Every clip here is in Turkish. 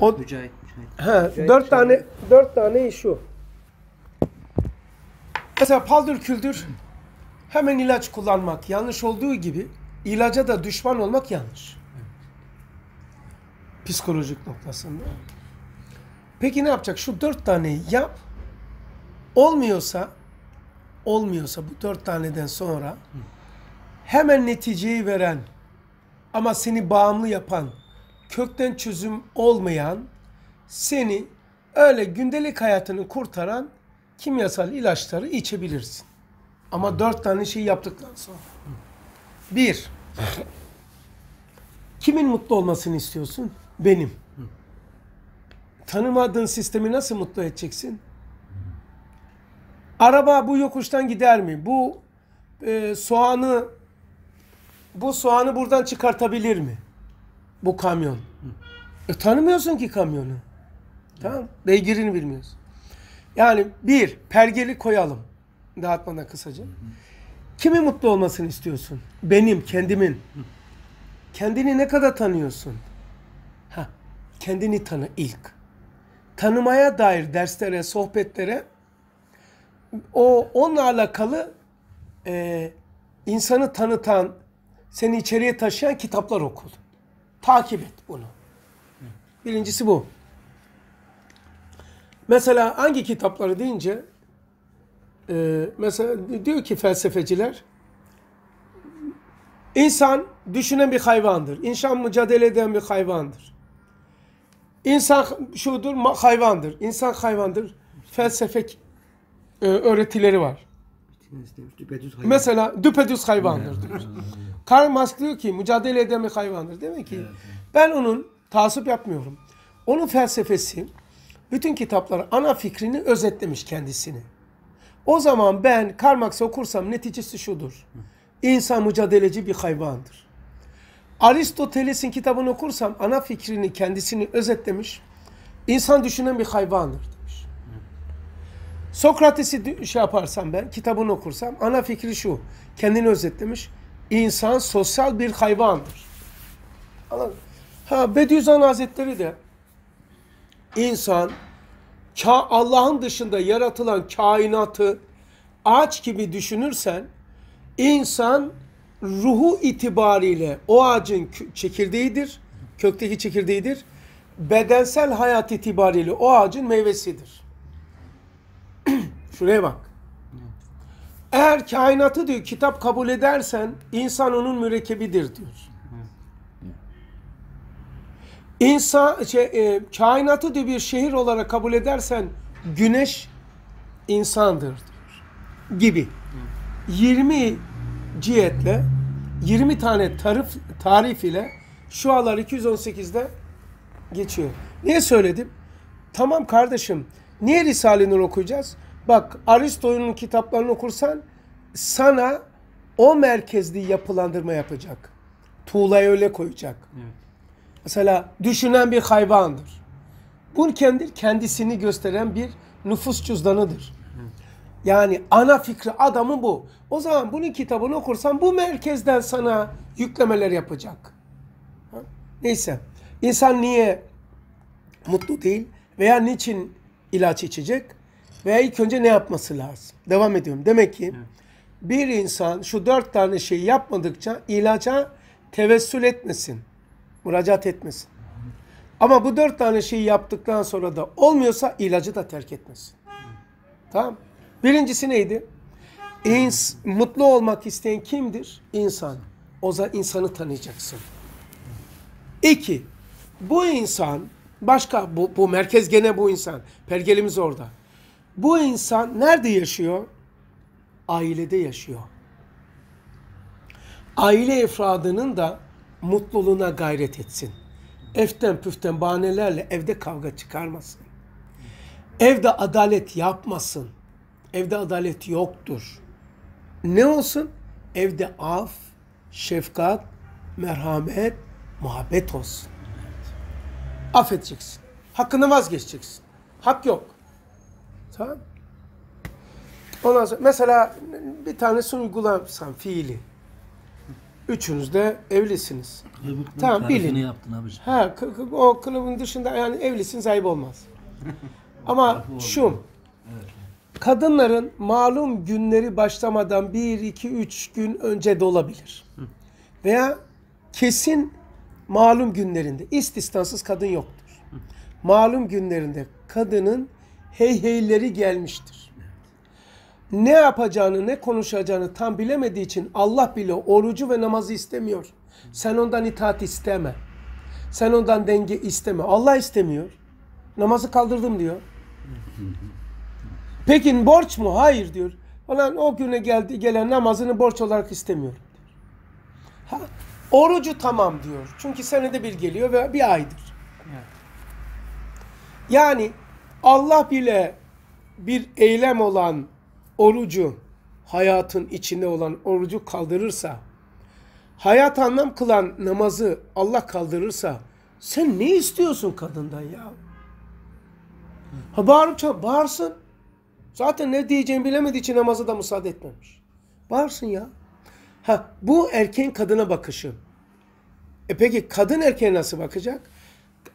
O He, dört tane dört tane iş o. Mesela paldır küldür hemen ilaç kullanmak yanlış olduğu gibi ilaca da düşman olmak yanlış. Psikolojik noktasında. Peki ne yapacak? Şu dört taneyi yap. Olmuyorsa olmuyorsa bu dört taneden sonra hemen neticeyi veren ama seni bağımlı yapan kökten çözüm olmayan, seni öyle gündelik hayatını kurtaran kimyasal ilaçları içebilirsin. Ama dört tane şey yaptıktan sonra. Bir, kimin mutlu olmasını istiyorsun? Benim. Tanımadığın sistemi nasıl mutlu edeceksin? Araba bu yokuştan gider mi? Bu e, soğanı bu soğanı buradan çıkartabilir mi? bu kamyon. E, tanımıyorsun ki kamyonu. Tamam Beygirini bilmiyorsun. Yani bir, pergeli koyalım. Dağıtmadan kısaca. hı. Kimi mutlu olmasını istiyorsun? Benim, kendimin. Hı. Kendini ne kadar tanıyorsun? Ha, kendini tanı ilk. Tanımaya dair derslere, sohbetlere o onunla alakalı e, insanı tanıtan, seni içeriye taşıyan kitaplar okudum. Takip et bunu. Birincisi bu. Mesela hangi kitapları deyince e, mesela diyor ki felsefeciler insan düşünen bir hayvandır. İnsan mücadele eden bir hayvandır. İnsan şudur hayvandır. İnsan hayvandır. Felsefek e, öğretileri var. Mesela düpedüz hayvandır diyor. Karl Marx diyor ki mücadele eden bir hayvandır. Demek ki ben onun tasip yapmıyorum. Onun felsefesi bütün kitapları ana fikrini özetlemiş kendisini. O zaman ben Karl Marx'ı okursam neticesi şudur. İnsan mücadeleci bir hayvandır. Aristoteles'in kitabını okursam ana fikrini kendisini özetlemiş. İnsan düşünen bir hayvandır. Sokrates'i şey yaparsam ben, kitabını okursam ana fikri şu. Kendini özetlemiş. İnsan sosyal bir hayvandır. Ha Bediüzzaman Hazretleri de insan Allah'ın dışında yaratılan kainatı ağaç gibi düşünürsen insan ruhu itibariyle o ağacın çekirdeğidir, kökteki çekirdeğidir. Bedensel hayat itibariyle o ağacın meyvesidir. Şuraya bak. Eğer kainatı diyor kitap kabul edersen insan onun mürekkebidir diyor. İnsan şey, e, kainatı diyor bir şehir olarak kabul edersen güneş insandır diyor. Gibi. 20 cihetle 20 tane tarif tarif ile şu alar 218'de geçiyor. Niye söyledim? Tamam kardeşim. Niye Risale-i Nur okuyacağız? Bak Aristo'nun kitaplarını okursan sana o merkezli yapılandırma yapacak. Tuğlayı öyle koyacak. Evet. Mesela düşünen bir hayvandır. Bu kendi kendisini gösteren bir nüfus cüzdanıdır. Evet. Yani ana fikri adamı bu. O zaman bunun kitabını okursan bu merkezden sana yüklemeler yapacak. Neyse. İnsan niye mutlu değil veya niçin ilaç içecek? Veya ilk önce ne yapması lazım? Devam ediyorum. Demek ki bir insan şu dört tane şeyi yapmadıkça ilaca tevessül etmesin. Müracaat etmesin. Ama bu dört tane şeyi yaptıktan sonra da olmuyorsa ilacı da terk etmesin. Tamam Birincisi neydi? İns mutlu olmak isteyen kimdir? İnsan. O zaman insanı tanıyacaksın. İki, bu insan başka bu, bu merkez gene bu insan. Pergelimiz orada. Bu insan nerede yaşıyor? Ailede yaşıyor. Aile efradının da mutluluğuna gayret etsin. Eften püften bahanelerle evde kavga çıkarmasın. Evde adalet yapmasın. Evde adalet yoktur. Ne olsun? Evde af, şefkat, merhamet, muhabbet olsun. Affedeceksin. Hakkını vazgeçeceksin. Hak yok. Tamam Ondan sonra mesela bir tanesi uygularsan fiili. Üçünüz de evlisiniz. Kılıbın tamam bilin. yaptın Ha, o kılıbın dışında yani evlisiniz ayıp olmaz. Ama şu kadınların malum günleri başlamadan bir iki üç gün önce de olabilir. Veya kesin malum günlerinde istisnasız kadın yoktur. Malum günlerinde kadının heyheyleri gelmiştir. Ne yapacağını, ne konuşacağını tam bilemediği için Allah bile orucu ve namazı istemiyor. Sen ondan itaat isteme. Sen ondan denge isteme. Allah istemiyor. Namazı kaldırdım diyor. Peki borç mu? Hayır diyor. Falan o güne geldi gelen namazını borç olarak istemiyor. Ha, orucu tamam diyor. Çünkü senede bir geliyor ve bir aydır. Yani Allah bile bir eylem olan orucu, hayatın içinde olan orucu kaldırırsa, hayat anlam kılan namazı Allah kaldırırsa, sen ne istiyorsun kadından ya? Ha bağırıp çağır, bağırsın. Zaten ne diyeceğimi bilemediği için namazı da müsaade etmemiş. Bağırsın ya. Ha bu erken kadına bakışı. E peki kadın erkeğe nasıl bakacak?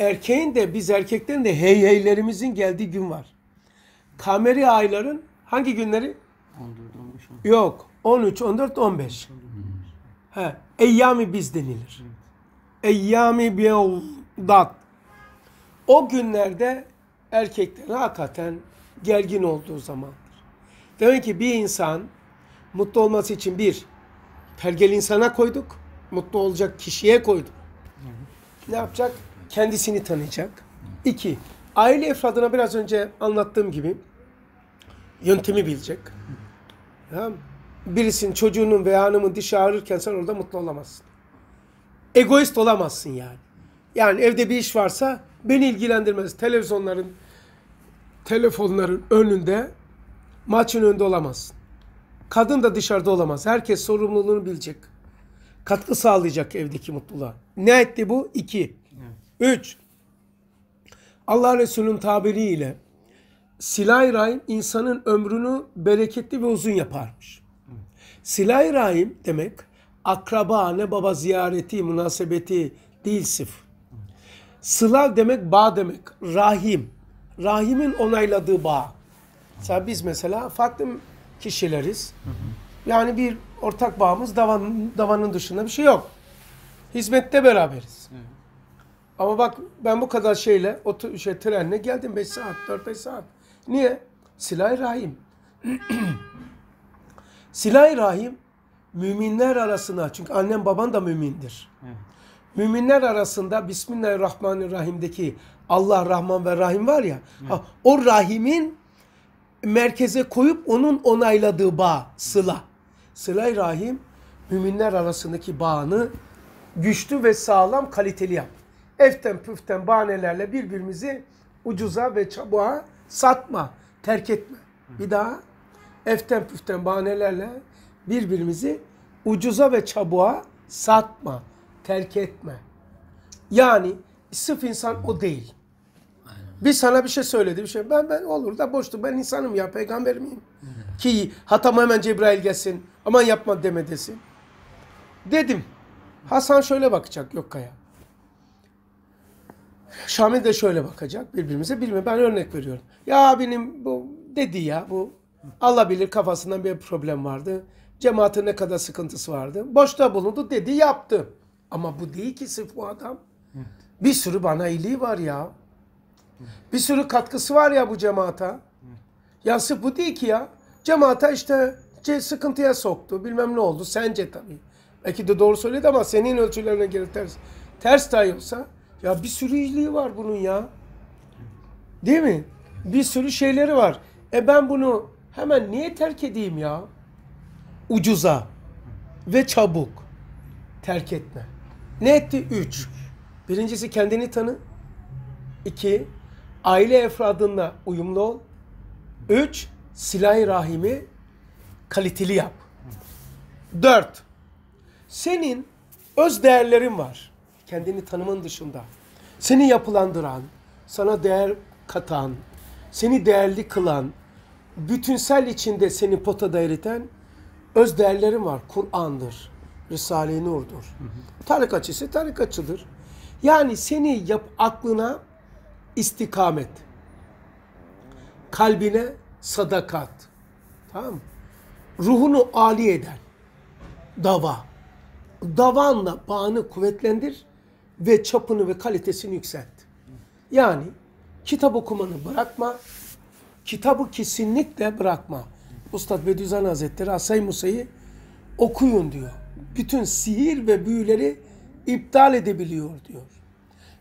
erkeğin de biz erkeklerin de hey heylerimizin geldiği gün var. Kameri ayların hangi günleri? 14, 15, 15. Yok. 13, 14, 15. He, eyyami biz denilir. Eyyami biyoldat. O günlerde erkekler hakikaten gergin olduğu zamandır. Demek ki bir insan mutlu olması için bir, pergel insana koyduk, mutlu olacak kişiye koyduk. Ne yapacak? kendisini tanıyacak. İki, aile efradına biraz önce anlattığım gibi yöntemi bilecek. Tamam Birisinin çocuğunun veya hanımın dişi ağrırken sen orada mutlu olamazsın. Egoist olamazsın yani. Yani evde bir iş varsa beni ilgilendirmez. Televizyonların, telefonların önünde, maçın önünde olamazsın. Kadın da dışarıda olamaz. Herkes sorumluluğunu bilecek. Katkı sağlayacak evdeki mutluluğa. Ne etti bu? İki. 3. Allah Resulü'nün tabiriyle silah rahim insanın ömrünü bereketli ve uzun yaparmış. Silah rahim demek akraba, anne baba ziyareti, münasebeti değil sif. Sıla demek bağ demek. Rahim. Rahimin onayladığı bağ. Mesela biz mesela farklı kişileriz. Yani bir ortak bağımız davanın dışında bir şey yok. Hizmette beraberiz. Evet. Ama bak ben bu kadar şeyle otu, şey, trenle geldim 5 saat 4-5 saat. Niye? Silah-ı Rahim. Silah-ı Rahim müminler arasına çünkü annem baban da mümindir. Evet. Müminler arasında Bismillahirrahmanirrahim'deki Allah Rahman ve Rahim var ya. Evet. Ha, o Rahim'in merkeze koyup onun onayladığı bağ, sıla. Sıla-i Rahim müminler arasındaki bağını güçlü ve sağlam kaliteli yaptı. Eften püften bahanelerle birbirimizi ucuza ve çabuğa satma, terk etme. Bir daha eften püften bahanelerle birbirimizi ucuza ve çabuğa satma, terk etme. Yani sırf insan o değil. Bir sana bir şey söyledi bir şey. Ben ben olur da boştu. Ben insanım ya peygamber miyim? Ki hatamı hemen Cebrail gelsin. Aman yapma deme desin. Dedim. Hasan şöyle bakacak yok kaya. Şamil de şöyle bakacak birbirimize. Bilmiyorum ben örnek veriyorum. Ya benim bu dedi ya bu Allah bilir kafasından bir problem vardı. Cemaate ne kadar sıkıntısı vardı. Boşta bulundu dedi yaptı. Ama bu değil ki sırf bu adam. Bir sürü bana iyiliği var ya. Bir sürü katkısı var ya bu cemaata. Ya sırf bu değil ki ya. Cemaata işte sıkıntıya soktu. Bilmem ne oldu. Sence tabii. Belki de doğru söyledi ama senin ölçülerine göre ters. Ters dahi olsa ya bir sürü iyiliği var bunun ya. Değil mi? Bir sürü şeyleri var. E ben bunu hemen niye terk edeyim ya? Ucuza ve çabuk terk etme. Ne etti? Üç. Birincisi kendini tanı. İki, aile efradınla uyumlu ol. Üç, silah rahimi kaliteli yap. Dört, senin öz değerlerin var kendini tanımın dışında seni yapılandıran, sana değer katan, seni değerli kılan, bütünsel içinde seni potada eriten öz değerlerin var. Kur'an'dır, Risale-i Nur'dur. Tarikatçı ise tarikatçıdır. Yani seni yap aklına istikamet, kalbine sadakat, tamam Ruhunu âli eden dava. Davanla bağını kuvvetlendir ve çapını ve kalitesini yükselt. Yani kitap okumanı bırakma, kitabı kesinlikle bırakma. Ustad Bediüzzaman Hazretleri Asay Musa'yı okuyun diyor. Bütün sihir ve büyüleri iptal edebiliyor diyor.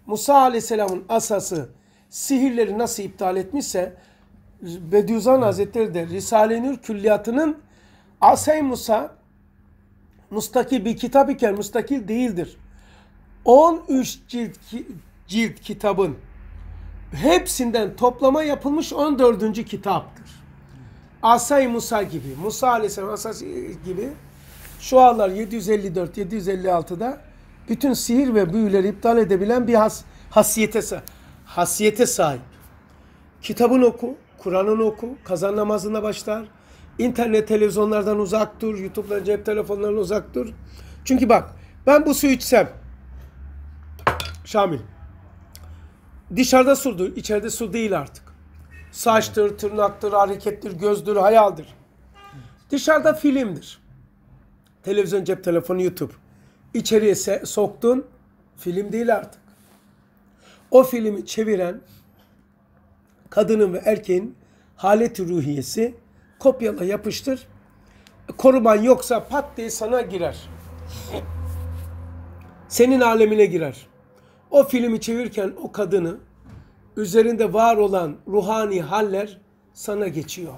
Musa Aleyhisselam'ın asası sihirleri nasıl iptal etmişse Bediüzzaman Hazretleri de Risale-i Nur külliyatının Asay Musa mustakil bir kitap iken mustakil değildir. 13 cilt, cilt kitabın hepsinden toplama yapılmış 14. kitaptır. Asay Musa gibi, Musa Aleyhisselam Asay gibi şu anlar 754-756'da bütün sihir ve büyüleri iptal edebilen bir has, hasiyete, hasiyete sahip. Kitabını oku, Kur'an'ını oku, kazan namazına başlar. İnternet televizyonlardan uzak dur, YouTube'dan cep telefonlarından uzak dur. Çünkü bak ben bu su içsem Şamil. Dışarıda sudur, içeride su değil artık. Saçtır, tırnaktır, harekettir, gözdür, hayaldir. Dışarıda filmdir. Televizyon, cep telefonu, YouTube. İçeriye soktun, film değil artık. O filmi çeviren kadının ve erkeğin haleti ruhiyesi kopyala yapıştır. Koruman yoksa pat diye sana girer. Senin alemine girer. O filmi çevirirken o kadını üzerinde var olan ruhani haller sana geçiyor.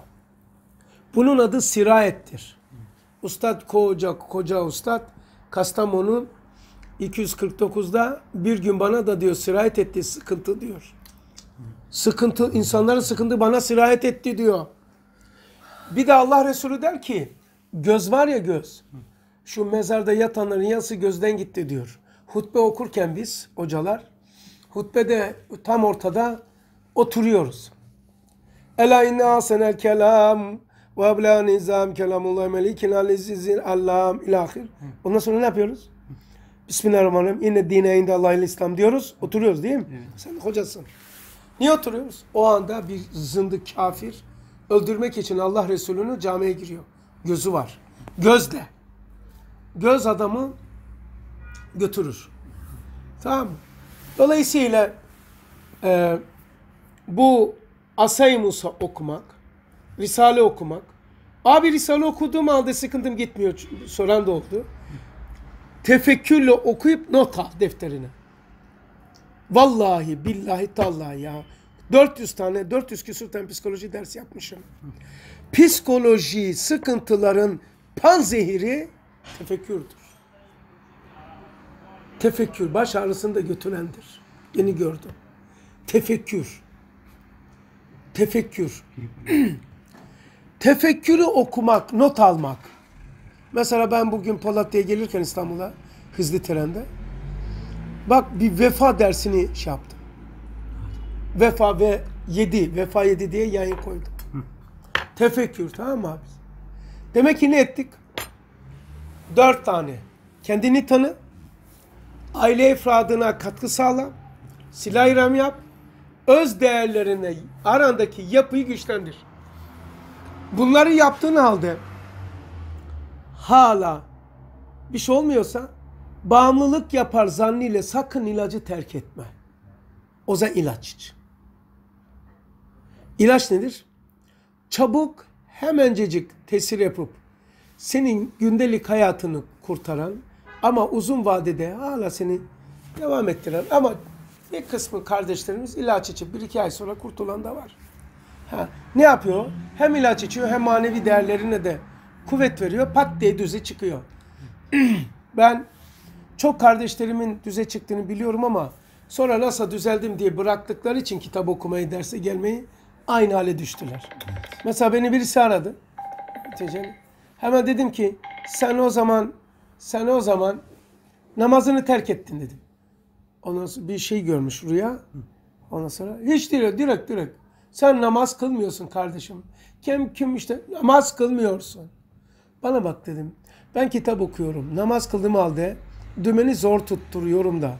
Bunun adı sirayettir. Ustad Koca, Koca Ustad Kastamonu 249'da bir gün bana da diyor sirayet etti sıkıntı diyor. Sıkıntı, insanların sıkıntı bana sirayet etti diyor. Bir de Allah Resulü der ki göz var ya göz. Şu mezarda yatanların yası gözden gitti diyor hutbe okurken biz hocalar hutbede tam ortada oturuyoruz. Ela inne hasenel kelam ve ebla nizam kelamullah melikin alizizin allam ilahir. Ondan sonra ne yapıyoruz? Bismillahirrahmanirrahim. İnne dine inde Allah'ın İslam diyoruz. Oturuyoruz değil mi? Evet. Sen hocasın. Niye oturuyoruz? O anda bir zındık kafir öldürmek için Allah Resulü'nü camiye giriyor. Gözü var. Gözle. Göz adamı götürür. Tamam mı? Dolayısıyla e, bu Asay Musa okumak, Risale okumak. Abi Risale okuduğum halde sıkıntım gitmiyor soran da oldu. Tefekkürle okuyup not al defterine. Vallahi billahi tallahi ya. 400 tane 400 küsur tane psikoloji dersi yapmışım. Psikoloji sıkıntıların panzehiri tefekkürdür tefekkür baş ağrısını da götürendir. Yeni gördüm. Tefekkür. Tefekkür. Tefekkürü okumak, not almak. Mesela ben bugün Polatlı'ya gelirken İstanbul'a hızlı trende bak bir vefa dersini şey yaptım. Vefa ve yedi, vefa yedi diye yayın koydum. Tefekkür tamam mı abi? Demek ki ne ettik? Dört tane. Kendini tanı, aile efradına katkı sağla, silah ram yap, öz değerlerine arandaki yapıyı güçlendir. Bunları yaptığın halde hala bir şey olmuyorsa bağımlılık yapar zannıyla sakın ilacı terk etme. O da ilaç iç. İlaç nedir? Çabuk, hemencecik tesir yapıp senin gündelik hayatını kurtaran, ama uzun vadede hala seni devam ettiren ama bir kısmı kardeşlerimiz ilaç içip bir iki ay sonra kurtulan da var. Ha, ne yapıyor? Hem ilaç içiyor hem manevi değerlerine de kuvvet veriyor. Pat diye düze çıkıyor. ben çok kardeşlerimin düze çıktığını biliyorum ama sonra nasıl düzeldim diye bıraktıkları için kitap okumayı, derse gelmeyi aynı hale düştüler. Mesela beni birisi aradı. Hemen dedim ki sen o zaman sen o zaman namazını terk ettin dedim. Ondan sonra bir şey görmüş rüya. Ondan sonra hiç değil direkt direkt. Sen namaz kılmıyorsun kardeşim. Kim kim işte namaz kılmıyorsun. Bana bak dedim. Ben kitap okuyorum. Namaz kıldığım halde dümeni zor tutturuyorum da.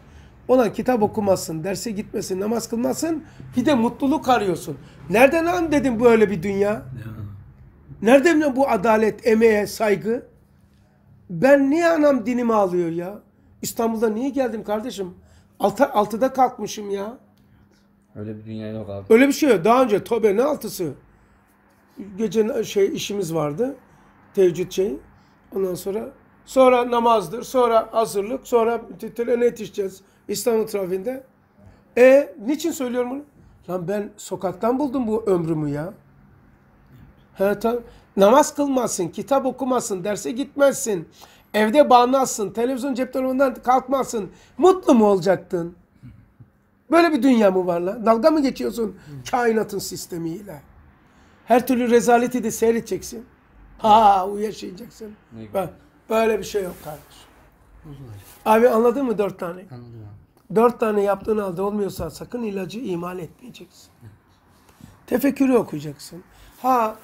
Ona kitap okumasın, derse gitmesin, namaz kılmasın. Bir de mutluluk arıyorsun. Nereden lan dedim böyle bir dünya? Nereden bu adalet, emeğe saygı? Ben niye anam dinimi alıyor ya? İstanbul'da niye geldim kardeşim? Altı, altıda kalkmışım ya. Öyle bir dünya yok abi. Öyle bir şey yok. Daha önce tobe ne altısı? Gece şey işimiz vardı. Teheccüd şey. Ondan sonra sonra namazdır, sonra hazırlık, sonra ne yetişeceğiz İstanbul trafiğinde. E niçin söylüyorum bunu? Lan ben sokaktan buldum bu ömrümü ya. He tamam. Namaz kılmazsın, kitap okumazsın, derse gitmezsin, evde bağnazsın, televizyon cep telefonundan kalkmazsın. Mutlu mu olacaktın? Böyle bir dünya mı var lan? Dalga mı geçiyorsun kainatın sistemiyle? Her türlü rezaleti de seyredeceksin. Ha uyuyaşayacaksın. Bak, böyle bir şey yok kardeş. Abi anladın mı dört tane? Anladım Dört tane yaptığın halde olmuyorsa sakın ilacı imal etmeyeceksin. Tefekkürü okuyacaksın. Ha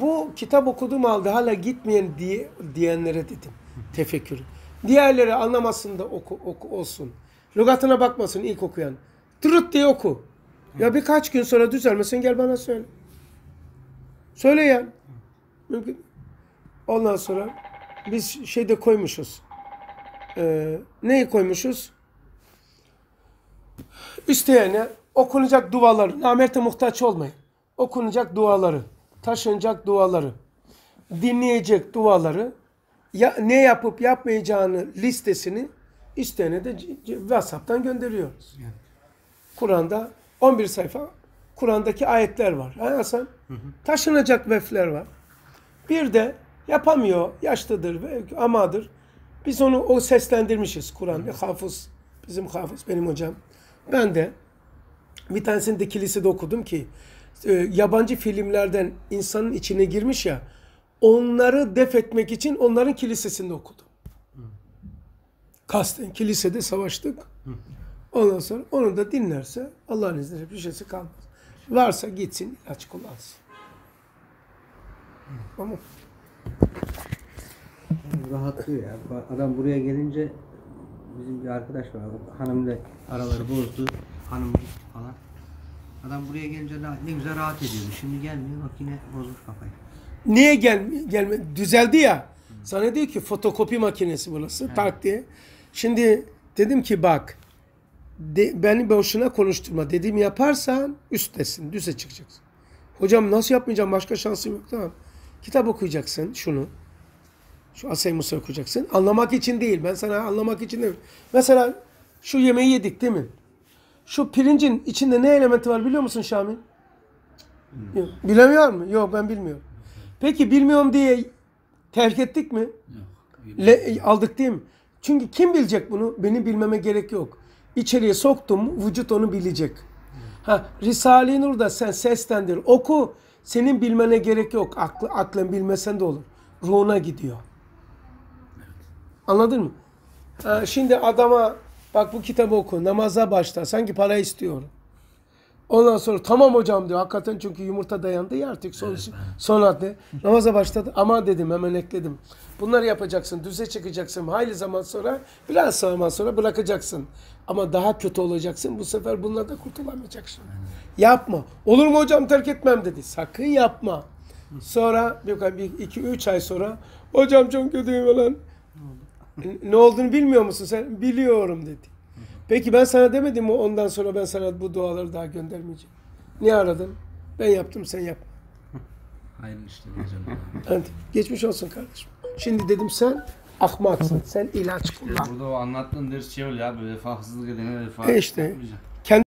bu kitap okudum halde hala gitmeyen diye diyenlere dedim tefekkür. Diğerleri anlamasın da oku, oku olsun. Lugatına bakmasın ilk okuyan. Tırıt diye oku. Ya birkaç gün sonra düzelmesin gel bana söyle. Söyle ya. Mümkün. Ondan sonra biz şeyde koymuşuz. Ee, neyi koymuşuz? İsteyene okunacak duaları. Namerte muhtaç olmayın. Okunacak duaları taşınacak duaları, dinleyecek duaları, ya, ne yapıp yapmayacağını listesini isteyene de WhatsApp'tan gönderiyoruz. Evet. Kur'an'da 11 sayfa Kur'an'daki ayetler var. Ha Hasan? Taşınacak vefler var. Bir de yapamıyor, yaşlıdır, amadır. Biz onu o seslendirmişiz Kur'an. Bir hafız, bizim hafız, benim hocam. Ben de bir tanesini de kilisede okudum ki e, yabancı filmlerden insanın içine girmiş ya onları def etmek için onların kilisesinde okudum. Kasten kilisede savaştık. Ondan sonra onu da dinlerse Allah'ın izniyle bir şeysi kalmaz. Varsa gitsin ilaç kullansın. Tamam. Rahatlıyor ya. Adam buraya gelince bizim bir arkadaş var. Hanımla araları bozdu. Hanım falan. Adam buraya gelince ne, ne güzel rahat ediyordu. Şimdi gelmiyor bak yine bozmuş kafayı. Niye gel, gelme? Düzeldi ya. Sana diyor ki fotokopi makinesi burası evet. tak diye. Şimdi dedim ki bak de, beni boşuna konuşturma. Dediğimi yaparsan üsttesin. Düze çıkacaksın. Hocam nasıl yapmayacağım? Başka şansım yok. Tamam. Kitap okuyacaksın şunu. Şu Asay Musa okuyacaksın. Anlamak için değil. Ben sana anlamak için değil. Mesela şu yemeği yedik değil mi? Şu pirincin içinde ne elementi var biliyor musun Şamil? Yok. Bilemiyor mu? Yok ben bilmiyorum. Peki bilmiyorum diye terk ettik mi? Yok. Le, aldık değil mi? Çünkü kim bilecek bunu? Benim bilmeme gerek yok. İçeriye soktum, vücut onu bilecek. Ha, Risale-i Nur'da sen seslendir, oku. Senin bilmene gerek yok. Aklı, aklın bilmesen de olur. Ruhuna gidiyor. Anladın mı? Ha, şimdi adama Bak bu kitabı oku, namaza başla. Sanki para istiyorum. Ondan sonra tamam hocam diyor. Hakikaten çünkü yumurta dayandı ya artık son, evet. son adlı. Namaza başladı. Ama dedim hemen ekledim. Bunları yapacaksın. Düze çıkacaksın. Hayli zaman sonra biraz zaman sonra bırakacaksın. Ama daha kötü olacaksın. Bu sefer bununla da kurtulamayacaksın. Yapma. Olur mu hocam terk etmem dedi. Sakın yapma. Sonra bir, iki üç ay sonra hocam çok kötüyüm falan ne olduğunu bilmiyor musun sen? Biliyorum dedi. Peki ben sana demedim mi ondan sonra ben sana bu duaları daha göndermeyeceğim. Niye aradın? Ben yaptım sen yap. Hayırlı işte diyeceğim. Evet, geçmiş olsun kardeşim. Şimdi dedim sen ahmaksın. Sen ilaç kullan. Burada o anlattığın ders şey oluyor abi. Vefasızlık edene vefa. E işte. Yapmayacağım.